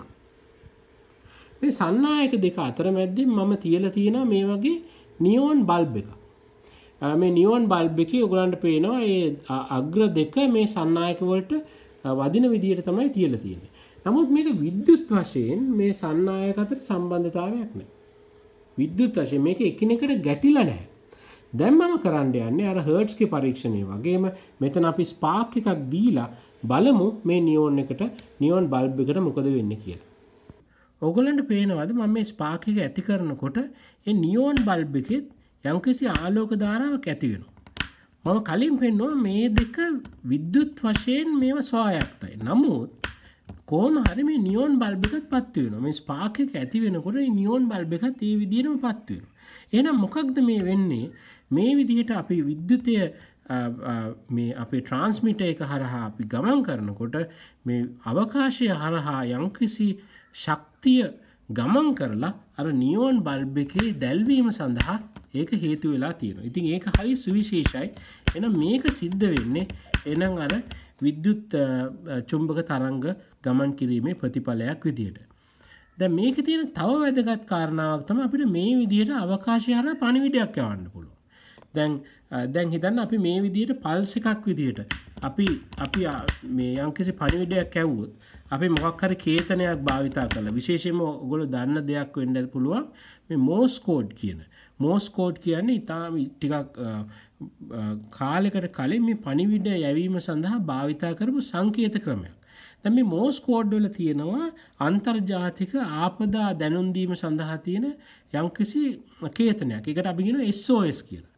මේ සන්නායක දෙක අතර මැද්දෙන් මම තියල තියෙන මේ වගේ නියෝන් බල්බ එකක් මේ නිියෝන් බල්බ එක ඔගලන්ට පේනවා ඒ අග්‍ර දෙක මේ සන්නායකවලට වදින විදියට තමයි තියල තියෙන නමුත් මේක විද්‍යුත් වශයෙන් මේ සන්නායක අතර සම්බන්ධතාවයක් නෑ විද්‍යුත් වශයෙන් මේක එකිනෙකට ගැටිලා නෑ දැන් මම කරන්න යන්නේ අර හර්ට්ස්ගේ පරීක්ෂණය වගේම මෙතන අපි ස්පාක් එකක් දීලා බලමු මේ නියෝන් එකට නියෝන් බල්බ් එකට මොකද වෙන්නේ කියලා ඔගලන්ට පේනවද මම මේ ස්පාක් එක ඇති කරනකොට ඒ නියෝන් බල්බ් එකෙත් යම්කිසි ආලෝක ධාරාවක් ඇති වෙනවා. මම කලින් පෙන්නවා මේ දෙක විද්‍යුත් වශයෙන් මේව ස්වායක්තයි. නමුත් කෝම හරි මේ නියෝන් බල්බ එකක් පත් වෙනවා. මේ ස්පාක් එක ඇති වෙනකොට නියෝන් බල්බ එකත් ඒ විදිහටම පත් වෙනවා. එහෙනම් මොකක්ද මේ වෙන්නේ? මේ විදිහට අපි විද්‍යුතය මේ අපේ ට්‍රාන්ස්මිටර් එක හරහා අපි ගමන් කරනකොට මේ අවකාශය හරහා යම්කිසි ශක්තිය ගමන් කරලා අර නියෝන් බල්බ එකේ දැල්වීම සඳහා ඒක හේතු වෙලා තියෙනවා. ඉතින් ඒක හරි සුවිශේෂයි. එහෙනම් මේක සිද්ධ වෙන්නේ එහෙනම් අර විද්‍යුත් චුම්බක තරංග ගමන් කිරීමේ ප්‍රතිඵලයක් විදියට. දැන් මේකේ තියෙන තව වැදගත් කාරණාවක් තමයි අපිට මේ විදියට අවකාශය හරහා පණිවිඩයක් යවන්න පුළුවන්. දැන් දැන් හිතන්න අපි මේ විදියට පල්ස එකක් විදියට අපි අපි මේ යම්කිසි පරිවිඩයක් කැව්වොත් අපි මොකක්හරි කේතනයක් භාවිතා කළ විශේෂම ගොල දන්න දෙයක් වෙන්ඩ පුළුවන් මේ මෝස්කෝඩ් කියන. මෝස්කෝඩ් කියන්නේ ඉතාම ටිකක් කාලෙකට කලින් මේ පනිවිඩ යැවීම සඳහා භාවිතා කරපු සංකේත ක්‍රමයක්. තැම මෝස්කෝඩ්ඩල තියෙනවා අන්තර්ජාතික ආපදා දැනුන්දීම සඳහා තියෙන යම්කිසි කේතනයක් එකට අපිගෙන SOS කියලා.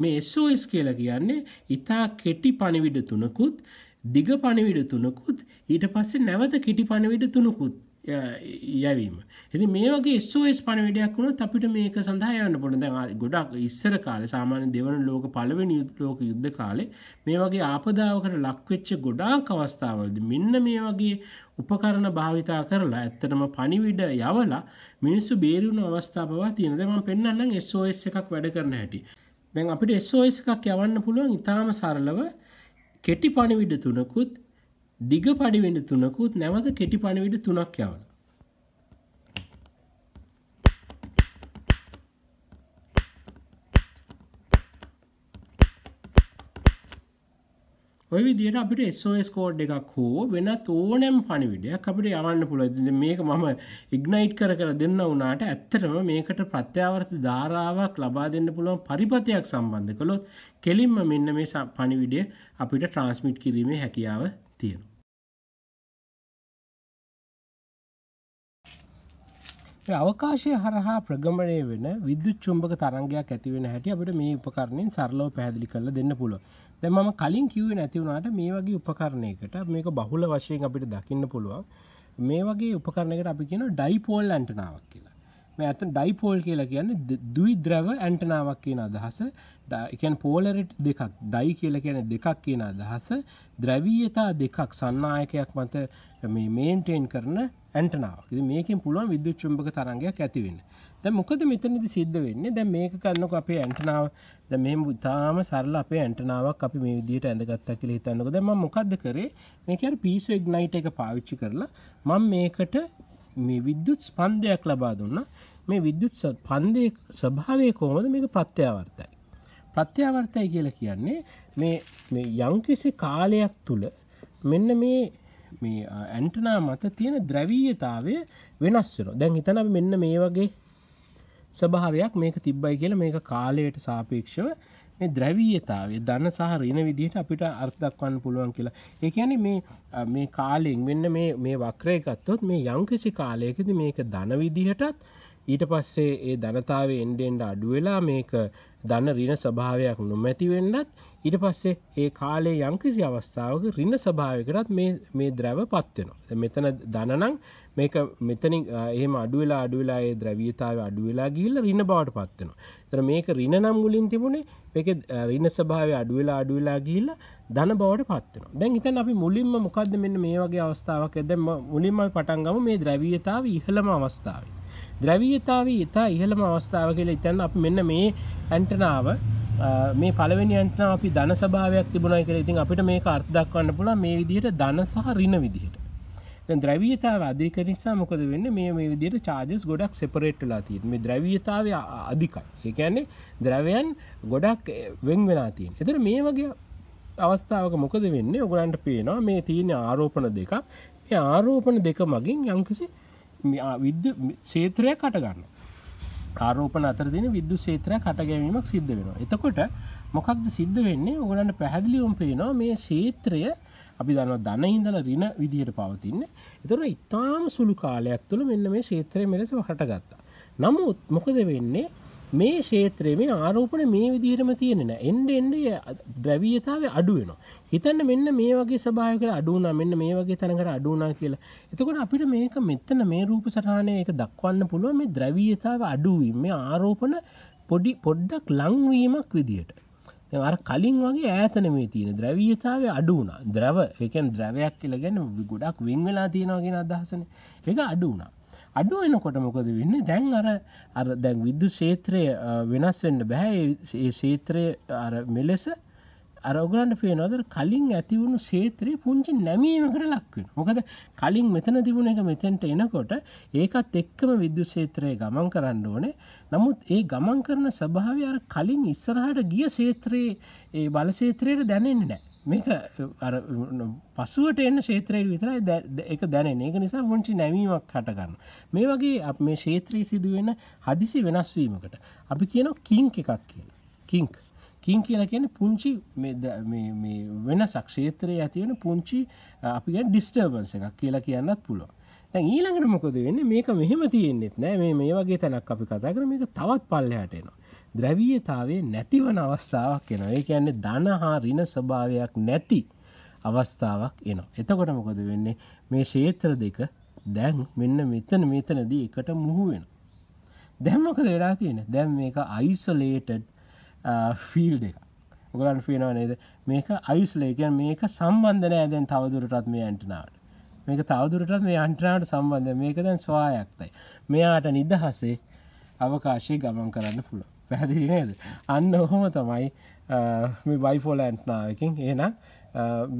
මේ SOS කියලා කියන්නේ ඉතා කෙටි පණිවිඩ තුනකුත් දිග පණිවිඩ තුනකුත් ඊට පස්සේ නැවත කෙටි පණිවිඩ තුනකුත් යැවීම. එති මේ වගේ ස්ෝස් පණවිඩයක් වුණොත් අපිට මේක සඳහා යන්න පොන දැන් ගොඩක් ඉස්සර කාලේ සාමාන්‍ය දෙවන ලෝක පළවෙනි ලෝක යුද්ධ කාලේ මේ වගේ ආපදාවකට ලක්වෙච්ච ගොඩාක් අවස්ථාවලද මෙන්න මේ වගේ උපකරණ භාවිතා කරලා ඇත්තටම පණිවිඩ යවලා මිනිස්සු බේරුණු අවස්ථාව පවා තියෙනද මම පෙන්වන්නම් SOS එකක් වැඩ කරන හැටි. දැන් අපිට SOS එකක් යවන්න පුළුවන් ඉතාම සරලව කෙටි පණිවිඩ තුනකුත් දිග පඩිවිඩ තුනකුත් නැවත කෙටි පණිවිඩ තුනක් යවලා ඔය විදිහට අපිට SOS කෝඩ් එකක් හෝ වෙනත් ඕනෑම පණිවිඩයක් අපිට යවන්න පුළුවන්. මේක මම ඉග්නයිට් කර කර දෙන්න වුණාට ඇත්තටම මේකට ප්‍රත්‍යාවර්ත ධාරාවක් ලබා දෙන්න පුළුවන් පරිපථයක් සම්බන්ධ කළොත් කෙලින්ම මෙන්න මේ පණිවිඩය අපිට ට්‍රාන්ස්මිට් කිරීමේ හැකියාව තියෙනවා. අවකාශය හරහා ප්‍රගමණය වෙන විද්‍යුත් චුම්බක තරංගයක් ඇති වෙන හැටි අපිට මේ උපකරණයෙන් සරලව පැහැදිලි කරලා දෙන්න පුළුවන්. දැ මම කලින් කිවේ නැතිවුණට මේ වගේ උපකරණයකට මේක බහුල වශයෙන් අපිට දකින්න පුළුවන් මේ වගේ උපකරණයකට අපි කියෙන ඩයිපෝල් ඇන්ටනාවක් කියලා ඇත ඩයිපෝල් කියලා කියන්න දුයි ද්‍රව ඇන්ටනාවක් කියන අදහස එකන් පෝලරට් දෙකක් ඩයි කියල කියන දෙකක් කියන අදහස ද්‍රවීයතා දෙකක් සන්නායකයක් මත මේ මේන්ටේන් කරන ඇන්ටනාවක් මේකින් පුළුවන් විද්‍යුත් චුම්භක තරංගයක් ඇතිවෙන්න දැ මොකද මෙතනද සිද්ධ වෙන්නේ දැ මේක කරන්නක අපේ ඇන්ටනාව ද මේ තාම සරල අපේ ඇන්ටනාවක් අපි මේ විදියට ඇඳගත්තක් කියලා හිතන්නක දැම මොකක්ද කරේ මේක පිසෙක් නයිට එක පාවිච්චි කරලා මං මේකට මේ විද්‍යුත් ස්පන්දයක් ලබා දුන්න මේ විද්‍යුත් පන්දය ස්වභාවය කොහොමද මේක ප්‍රත්‍යාවර්තයි. ප්‍රත්‍යාවර්තයි කියල කියන්නේ මේ යංකිසි කාලයක් තුළ මෙන්න මේ මේ ඇන්ටනා මත තියෙන ද්‍රවීයතාවය වෙනස්වන දැන් හිතන මෙන්න මේ වගේ ස්වභාවයක් මේක තිබ්බයි කියලා මේක කාලයට සාපේක්ෂව මේ ද්‍රවීයතාවය දන්න සහ රින විදිහට අපිට අර්ථක්වන්න පුළුවන් කියලා ඒ කියන්නේ මේ මේ කාලෙන් වෙන්න මේ වක්‍රය ගත්තොත් මේ යංකිසි කාලයකද මේක දන විදිහටත් ඊට පස්සේ ඒ ධනතාවේ එන්ඩෙන්ඩ අඩුවෙලා මේක දන්න රින ස්භාවයක් නොමැතිවෙන්නත් ඊට පස්සේ ඒ කාලේ යංකිසි අවස්ථාවක රින්න ස්භාවකරත් මේ ද්‍රැව පත්වෙනවා මෙතන දනනං මේක මෙතනි ඒම අඩුවෙලා අඩුවෙලා ඒ ද්‍රවීතාව අඩුවෙලා ගිල්ල රින්න බවට පත්වෙනවා තර මේක රින නම් මුලින් තිබුණේ මේක රින්න ස්භාව අඩුවෙලා අඩුවෙලා ගිල්ල දන බවට පත්වන දැන් හිතන් අපි මුලින්ම මොකක්ද මෙන්න මේ වගේ අවස්ථාවක් ඇද මුලින්ම පටන්ගම මේ ද්‍රවීතාව ඉහළම අවස්ථාවේ ද්‍රැවීතාවේ ඉතා ඉහළම අවස්ථාව කියලා ඉතන්න අප මෙන්න මේ ඇන්ටනාව මේ පළවෙනි ඇන්ටන අපි ධන සභාවයක් තිබුණයි කියලා ඉතින් අපිට මේ අර්ථ දක්වන්න පුළුවන් මේ විදිහට ධන සහ ඍණ විදිහට ද්‍රවීතාව අධික නිසා මොකද වෙන්න මේ මේ විදියට චාජස් ගොඩක් සෙපරේට්ලා තියෙන මේ ද්‍රවීතාව අධිකයි ඒකන්නේ ද්‍රවයන් ගොඩක් වෙන් වෙලා තියෙන එතර මේ වගේ අවස්ථාවක මොකද වෙන්නේ ඔගලන්ට පේනවා මේ තියෙන ආරෝපණ දෙකක් ආරෝපණ දෙක මගින් යම්කිසි විද්ද ශේත්‍රය කටගන්න ආරෝපන අතරදින විද්දු ශේත්‍රය කටගැවීමක් සිද්ධ වෙනවා එතකොට මොකක්ද සිද්ධ වෙන්නේ ඔගලන්ට පැහැදිලිවම් පේනවා මේ ශේත්‍රය අපි දන්න දන ඉඳල රින විදිහට පවතින්න එතර ඉතාම සුළු කාලයක් තුළ මෙන්න මේ ශේත්‍රය මෙලෙස හටගත්තා නමුත් මොකද වෙන්නේ මේ ශේත්‍රයේ මේ ආරෝපන මේ විදිහටම තියෙනෙන එන්ඩ එන්ඩ ද්‍රවීතාව අඩුවෙනවා හිතන්න මෙන්න මේ වගේ සභායක අඩුනා මෙන්න මේ වගේ තැනකට අඩුනා කියලා එතකොට අපිට මේක මෙත්තන මේ රූප සටහනය එක දක්වන්න පුළුව මේ ද්‍රවීතාව අඩුවීම මේ ආරෝපන පොඩි පොඩ්ඩක් ලංවීමක් විදිහට අර කලින් වගේ ඇතන මේ තියෙන ද්‍රවීතාව අඩුනා ද්‍රව එකන් ද්‍රවයක් කියලගෙන ගොඩක් වෙංවෙලා තියෙනවාගෙන අදහසන එක අඩුනා අඩු වෙනකොට මොකද වෙන්න දැන් අර අර දැන් විද්දු ශේත්‍රය වෙනස්වෙන්න බැහැ ඒ ශේත්‍රය අර මෙලෙස අරගලන්ට පේනවද කලින් ඇතිවුණු ශේත්‍රයේ පුංචි නැමීමකට ලක්වෙන මොකද කලින් මෙතන තිබුණ එක මෙතැන්ට එනකොට ඒකත් එක්කම විද්‍යු ශේත්‍රයේ ගමන් කරන්න ඕනේ නමුත් ඒ ගමන් කරන ස්භාව අර කලින් ඉස්සරහට ගිය ශේත්‍රයේ ඒ බලශේත්‍රයට දැනෙන්නේ නෑ මේක අර පසුවට එන්න ශේත්‍රයට විතරයි එක දැනෙන එක නිසා පුංචි නැවීමක් හටගන්න මේ වගේ අප මේ ශේත්‍රී සිදුවෙන හදිසි වෙනස්වීමකට අපි කියන කිංක එකක් කියන කිංක් කින් කියලා කියන පුංචි වෙන සක්ෂේත්‍රය ඇතිවෙන පුංචි අපි ඩිස්ටර්බන්ස එකක් කියලා කියන්නත් පුළුවන් තැන් ඊළඟට මොකද වෙන්න මේක මෙහෙම තියෙන්නෙත් නෑ මේ මේ වගේ තැනක් අපි කතා කර මේක තවත් පල්ලහටනවා ද්‍රවීයතාවේ නැතිවන අවස්ථාවක් එනවා ඒ කියන්නේ ධන හා රින ස්වභාවයක් නැති අවස්ථාවක් එනවා එතකොට මොකද වෙන්නේ මේ ශේත්‍ර දෙක දැන් මෙන්න මෙතන මෙතනදී එකට මුහු වෙන දැම්මකද වෙලා තියෙන දැම් මේක අයිසලේටඩ් ෆිල් එක ගොලන් ෆිනවා නේද මේක අයිස්ලේකන් මේක සම්බන්ධනෑ දැන් තවදුරටත් මේ ඇන්ටනාවට මේක තවදුරටත් මේ අන්ට්‍රාට සම්බන්ධ මේක දැන් ස්වායක්තයි මෙයාට නිදහසේ අවකාශය ගමන් කරන්න පුළුව පැහැදිලි නේද අන්න ඔහොම තමයි මේ බයිෆෝල ඇන්ට්නාවකින් ඒනම්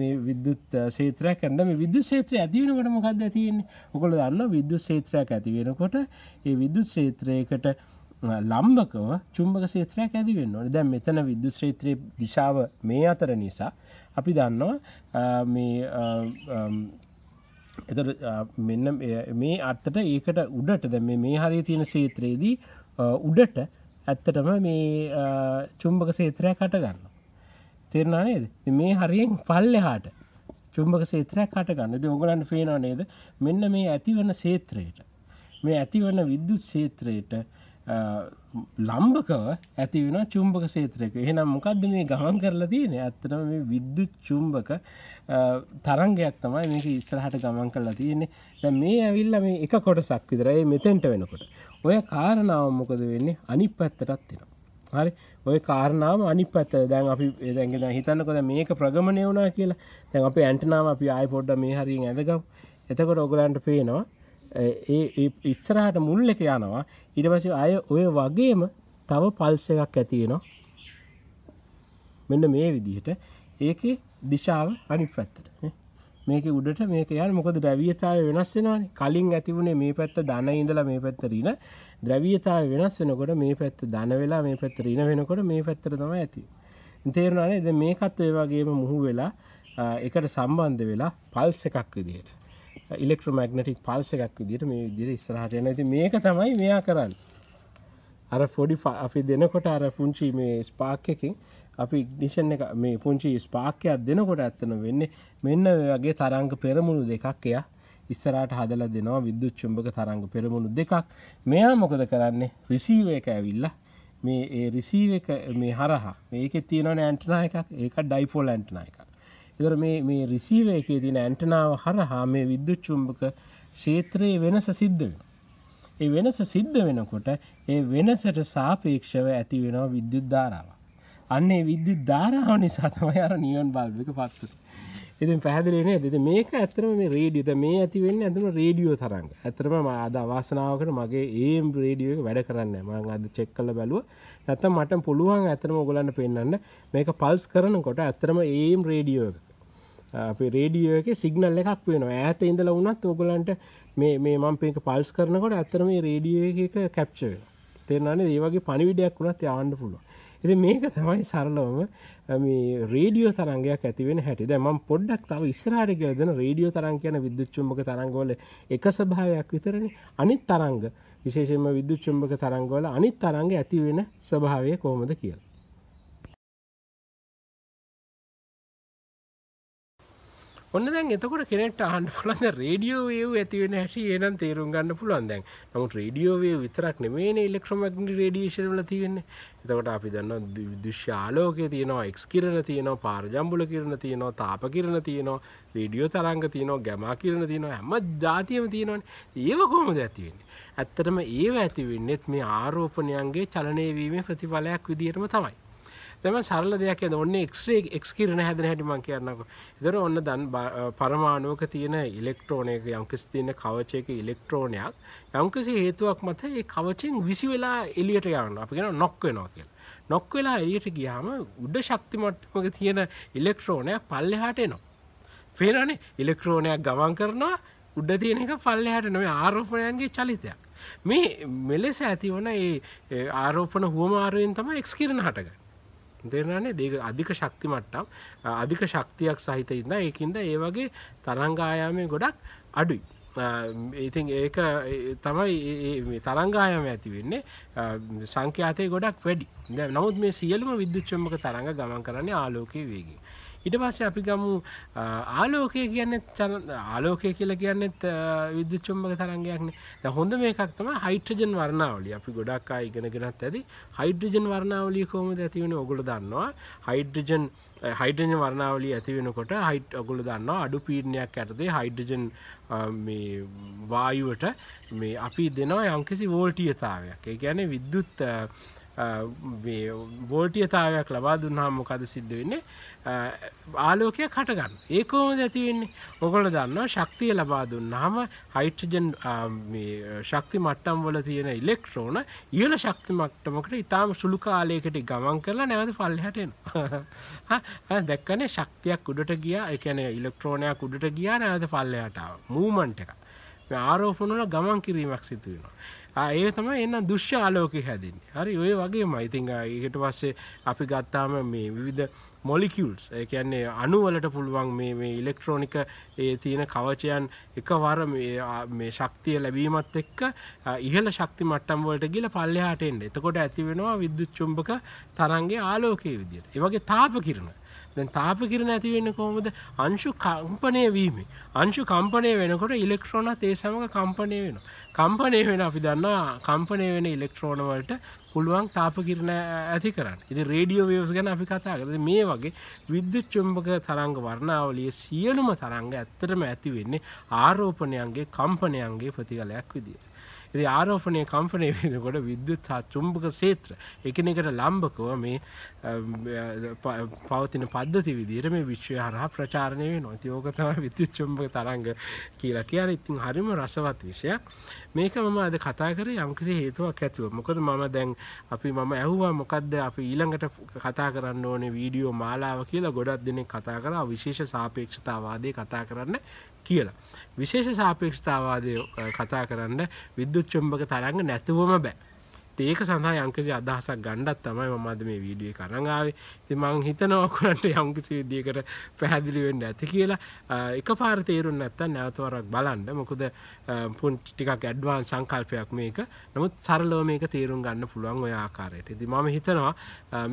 මේ විද්‍යුත් ශේත්‍රයක් ඇන්න මේ විද්‍යු ශේත්‍රය ඇතිවෙනකට මොකක්ද ඇතින්නේ ඔකොල දන්න විද්‍යු ශේත්‍රයක් ඇතිවෙනකොට ඒ විද්‍යු ශේත්‍රයකට ලම්බකව චුම්බක ශේත්‍රයක් ඇතිවෙන්න ඕන දැන් මෙතන විද්‍යු ශේත්‍රයේ දිශාව මේ අතර නිසා අපි දන්නවා මේ එතට මෙන්න මේ අත්තට ඒකට උඩට ද මේ හරි තියෙන සේත්‍රයේදී උඩට ඇත්තටම මේ චුම්භක සේත්‍රයක් කටගන්න තෙරනා නේද මේ හරියෙන් පල්ලෙ හාට චුම්භක සේත්‍රයක් කටගන්න ද ඔගලන් ෆේනා නේද මෙන්න මේ ඇතිවන සේත්‍රයට මේ ඇතිවන විද්දු සේත්‍රයට ලම්භකව ඇති වෙන චුම්භක සේත්‍රයක එහෙනම් මොකක්ද මේ ගමන් කරලා තියෙන ඇත්තටම මේ විද්‍යුත් චුම්භක තරංගයක් තමයි මේක ඉස්සරහට ගමන් කරලා තියෙන්නේ දැන් මේ ඇවිල්ලා මේ එක කොටසක් විතරයි මෙතෙන්ට වෙනකොට ඔය කාරණාව මොකද වෙන්නේ අනිත් පැත්තටත් එනවා හරි ඔය කාරණාව අනිත් පැත්ත දැන් අපි දැන් දැන් හිතන්නකෝ දැන් මේක ප්‍රගමණය වුණා කියලා දැන් අපි ඇන්ටනාව අපි ආයි පොඩ්ඩක් මේ හරියෙන් ඇඳගමු එතකොට ඔයගලන්ට පේනවා ඒ ඉස්සරහට මුල් එක යනවා ඉට පස අය ඔය වගේම තව පල්ස එකක් ඇතියෙනවා මෙන්න මේ විදිහට ඒක දිශාව අනි පැත්තට මේක උඩට මේක යන් මොකද ද්‍රවියතාව වෙනස් වෙනවානේ කලින් ඇති වුණේ මේ පැත්ත ධන ඉඳලා මේ පැත්ත රින ද්‍රවියතාව වෙනස් වෙනකොට මේ පැත්ත ධන වෙලා මේ පැත්ත රින වෙනකොට මේ පැත්තට තමයි ඇති තේරුණානේ දැන් මේකත් ඒ වගේම මුහු වෙලා එකට සම්බන්ධ වෙලා පල්ස් එකක් විදිහට ඉලෙක්ට්‍රමැග්නටික් පල්ස එකක් විදිට මේ විදිර ස්රහට නැති මේක තමයි මෙයා කරන්න අර ෆොඩි අපි දෙනකොට අර පුංචි මේ ස්පාක්කින් අපි ඉක්නිෂන් එක මේ පුංචි ස්පාක්කයක් දෙනකොට ඇත්තන වෙන්නේ මෙන්න වගේ තරංග පෙරමුණු දෙකක් එයා ඉස්සරට හදලා දෙනවා විද්‍යුත් චුම්භක තරංග පෙරමුණු දෙකක් මෙයා මොකද කරන්නේ රිසීව එක ඇවිල්ලා මේ ඒ රිසීව එක මේ හරහා මේක තියෙනවන ඇන්ටනා එකක් ඒක ඩයිෆෝල් ඇන්ටනා එකක් එදර මේ රිසීවය එකේ තින ඇන්ටනාව හරහා මේ විද්‍යුච්චුම්භක ශේත්‍රයේ වෙනස සිද්ධ වෙන. ඒ වෙනස සිද්ධ වෙනකොට ඒ වෙනසට සාපේක්ෂව ඇති වෙනවා විද්‍යුත් ධාරාව. අන්නේ විද්‍යුත් ධාරාව නිසා තමයි අර නියොන් බල්බික පත්තුට. ඉතින් පැහදිලනේ දෙද මේක ඇතරම මේ රේඩියද මේ ඇතිවෙන්න ඇතම රේඩියෝ තරන්න ඇතරම අද අවාසනාවකට මගේ ඒම් රේඩියෝ වැඩ කරන්න මං අද චෙක් කල බැලුව නැත්තම් මට පුළුවන් ඇතරම ඔගලන්න පෙන්න්න මේක පල්ස් කරනකොට ඇතරම ඒම් රේඩියෝ අපි රේඩියෝ එක සිගනල් එකක් වෙනවා ඇත ඉඳල වුණත් ඔගලන්ට මේ මේ මං පේක පල්ස් කරනකොට ඇතරම රේඩියෝ එක කැප්ච තෙරන්නේ ඒවගේ පනිවිඩයක් වුණත් යාන්න පුළුව එ මේක තමයි සරලෝම මේ රේඩියෝ තරංගයක් ඇතිවෙන හැටි දැමම් පොඩ්ඩක් තව ඉස්රාරිකයදන රේඩියෝ තරං කියන විදුච්චුම්භක තරංගෝල එක සභාවයක් විතරන අනිත් තරංග විශේෂම විදුච්චුම්භක තරංගෝල අනිත් තරංග ඇතිවෙන ස්භාවය කෝමද කියලා ඔන්න දැන් එතකොට කෙනෙට අහන්න පුළන්ද රඩියෝවේව ඇතිවෙන හැටි ඒනම් තේරුම් ගන්න පුළුවන් දැන් නමුත් රඩියෝවේ විතරක් නෙමේ ඉලෙක්ට්‍රමක්නි රඩියේෂන් වල තියෙන්නේ එතකොට අපි දන්න දෘශ්‍යාලෝකය තියෙනවා එක්ස් කිරණ තියෙනවා පාරජම්බුල කිරණ තියෙනවා තාප කිරණ තියෙනවා රඩියෝ තරංග තියෙනවා ගැමා කිරණ තියෙනවා හැම ජාතියම තියෙනවනේ ඒව කොහොමද ඇතිවෙන්නේ ඇත්තටම ඒව ඇතිවෙන්නෙත් මේ ආරෝපණයන්ගේ චලනය වීමේ ප්‍රතිඵලයක් විදිහටම තමයි දෙම සරල දෙයක් ඇද ඔන්න එක්ස්්‍රේ එක්කිරන හැදන හැටිමං කියන්නක දර ඔන්න දන් පරමාණුවක තියෙන ඉලෙක්ට්‍රෝනයක යංකිස් තියන කවචයක ඉලෙක්ට්‍රෝනයක් යංකිසි හේතුවක් මත ඒ කවචෙන් විසි වෙලා එලියට යන්න අපිගෙන නොක් වෙනවා කියල නොක් වෙලා එලියට ගියාම උඩ ශක්තිමට්මක තියෙන ඉලෙක්ට්‍රෝනය පල්ලෙහාට එනවා පේරනේ ඉලෙක්ට්‍රෝනයක් ගමන් කරනවා උඩ තියෙන එක පල්ලෙහාට නොවේ ආරෝපණයන්ගේ චලිතයක් මේ මෙලෙස ඇතිවන ඒ ආරෝපන හුවමාරුවෙන් තම එක්ස්කිරණ හටක දෙරන්නේ දේ අධික ශක්ති මට්ටම් අධික ශක්තියක් සහිත ඉන්න ඒකින්ද ඒ වගේ තරංගායාමය ගොඩක් අඩුයි ඉතින් ඒක තමයි තරංගායම ඇති වෙන්නේ සංඛ්‍යාතය ගොඩක් වැඩි නමුත් මේ සියලුම විද්‍යුච්චම්මක තරඟ ගමන් කරන්නේ ආලෝකයේ වේගින් ඉට පස්සේ අපි ගමු ආලෝකය කියන්නේ චන ආලෝකය කියලා කියන්නෙත් විද්‍යච්චුම්භක තරංගයක්නේ හොඳ මේකක්තම හයිට්‍රජන් වර්ණාවලි අපි ගොඩක් අය ඉගෙනගෙනත් ඇති හයිඩ්‍රජන් වර්ණාවලි කොහොමද ඇතිවෙන ඔගොල දන්නවා හයිඩ්‍රජන් හයිඩජන වර්ණාවලි ඇති වෙනකොට හයිට් ඔගුල දන්නවා අඩු පීඩනයක් ඇතදේ හයිඩජන් වායුවට මේ අපි දෙනවා යංකිසි වෝල්ටියතාවයක් ඒ ගැන විද්දුත් වෝල්ටියතාවයක් ලබා දුන්නා මොකද සිද්ධ වෙන්නේ ආලෝකය කටගන්න ඒකෝම ඇතිවෙන්නේ ඔකොල දන්නවා ශක්තිය ලබා දුන්නාම හයිට්‍රජන් ශක්ති මට්ටම් වල තියෙන ඉලෙක්ට්‍රෝන ඉහල ශක්ති මට්ටමකට ඉතාම සුළු කාලයකට ගමන් කරලා නැවත පල්ලහටෙන දැක්කනේ ශක්තියක් උඩට ගියා එකන ඉලෙක්ට්‍රෝනයක් උඩට ගියා නැවත පල්ලයටාව මූමන්ට එක ආරෝපනල ගමන් කිරීමක් සිතුවෙනවා ඒ තම එන්න දුෂ්‍ය ආලෝකය හැදින් හරි ඔය වගේ මයිතිං ඒකට පස්සේ අපි ගත්තාම මේ විවිධ මොලිකල්ස් එකන්නේ අනුවලට පුළුවන් මේ ඉලෙක්ට්‍රෝනික ඒ තියෙන කවචයන් එකවර මේ ශක්තිය ලැබීමත් එක්ක ඉහළ ශක්ති මට්ටම් වලට ගිල පල්ලෙහාට එන්න එතකොට ඇති වෙනවා විද්‍යුත් චුම්බක තරංගේ ආලෝකයේ විදියට ඒ වගේ තාප කිරණ දැන් තාප කිරණ ඇති වෙන්නේ කොහොමද අංශු කම්පණය වීමෙන් අංශු කම්පණය වෙනකොට ඉලෙක්ට්‍රෝනත් ඒ සමග කම්පණය වෙනවා කම්පනය වෙන අපි දන්නා කම්පනය වෙන ඉලෙක්ට්‍රෝනවලට පුළුවන් තාප කිරණ ඇති කරන්න ඉති රේඩියෝ වේවස් ගැන අපි කතාකද මේ වගේ විද්‍යුත් චුම්භක තරංග වර්ණාවලිය සියලුම තරංග ඇත්තටම ඇති වෙන්නේ ආරෝපණයන්ගේ කම්පනයන්ගේ ප්‍රතිකලයක් විදිිය ඉති ආරෝපණය කම්පනය වෙනකොට විද්‍යුත් හා චුම්භක සේත්‍ර එකනෙකට ලම්බකව මේ පවතින පද්ධති විදිර මේ විශ්වය හරහා ප්‍රචාරණය වේ නොතියෝකතම විද්‍යුත් චුම්භක තරංග කියලා කියන ඉතින් හරිම රසවත් විෂයක් මේක මම අද කතා කර යම්කිසි හේතුවක් ඇතුව මොකද මම දැන් අපි මම ඇහුවා මොකක්ද අපි ඊළඟට කතා කරන්න ඕනේ වීඩියෝ මාලාව කියලා ගොඩක් දෙනෙක් කතා කරා විශේෂ සාපේක්ෂතාවාදය කතා කරන්න කියලා. විශේෂ සාපේක්ෂතාවාදය කතා කරන්න විද්‍යුත් චුම්බක තරංග නැතුවම බෑ ඒක සඳහා යංකිසි අදහසක් ගණ්ඩත් තමයි මමද මේ වීඩිය කරඟාවේ ති මං හිතනවකොලට යංකිසි විදිියකට පැහැදිලිවෙන්න ඇති කියලා එක පාර තේරුන් නැත්ත නැවතවරක් බලන්ඩ මොකද පුන් ටිකක් ඇඩ්වාන් සංකල්පයක් මේක නමුත් සරලෝ මේක තේරුම් ගන්න පුළුවන් ඔය ආකාරයට ති මම හිතනවා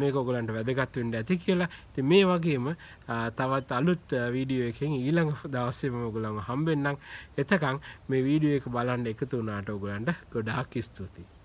මේ කොගලන්ට වැදගත්වෙන්ට ඇති කියලා ති මේ වගේම තවත් අලුත් වීඩියෝ එකෙන් ඊළඟ දවස්සේම ඔගුලම හම්බෙන්න්නම් එතකං මේ වීඩියෝ එක බලන්ඩ එකතු වනාට ඔගුලන්ට ගොඩාක් ස්තුතියි